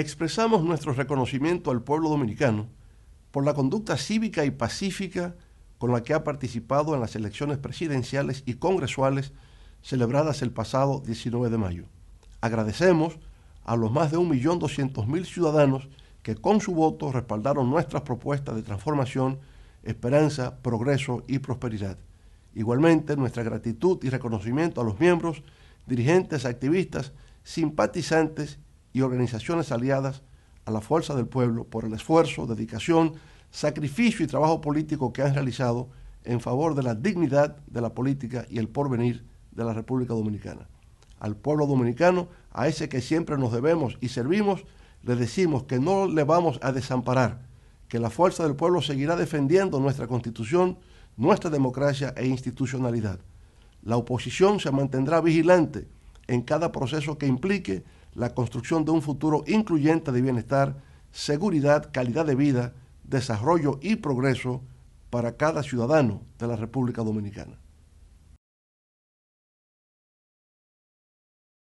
expresamos nuestro reconocimiento al pueblo dominicano por la conducta cívica y pacífica con la que ha participado en las elecciones presidenciales y congresuales celebradas el pasado 19 de mayo. Agradecemos a los más de 1.200.000 ciudadanos que con su voto respaldaron nuestras propuestas de transformación, esperanza, progreso y prosperidad. Igualmente, nuestra gratitud y reconocimiento a los miembros, dirigentes, activistas, simpatizantes y organizaciones aliadas a la fuerza del pueblo por el esfuerzo, dedicación, sacrificio y trabajo político que han realizado en favor de la dignidad de la política y el porvenir de la República Dominicana. Al pueblo dominicano, a ese que siempre nos debemos y servimos, le decimos que no le vamos a desamparar, que la fuerza del pueblo seguirá defendiendo nuestra constitución, nuestra democracia e institucionalidad. La oposición se mantendrá vigilante en cada proceso que implique la construcción de un futuro incluyente de bienestar, seguridad, calidad de vida, desarrollo y progreso para cada ciudadano de la República Dominicana.